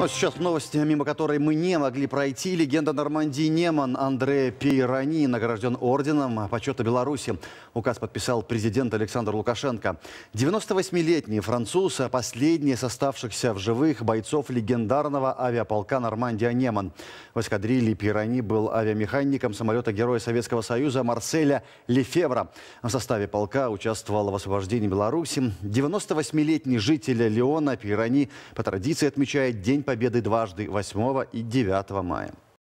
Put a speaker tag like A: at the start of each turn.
A: Но ну, сейчас новости, мимо которой мы не могли пройти. Легенда Нормандии Неман Андре Пейрани награжден орденом почета Беларуси. Указ подписал президент Александр Лукашенко. 98-летний француз, последний из оставшихся в живых бойцов легендарного авиаполка Нормандия Неман. В эскадрилье Пейрани был авиамехаником самолета Героя Советского Союза Марселя Лефевра. В составе полка участвовал в освобождении Беларуси. 98-летний житель Леона Пейрани по традиции отмечает День Победы дважды 8 и 9 мая.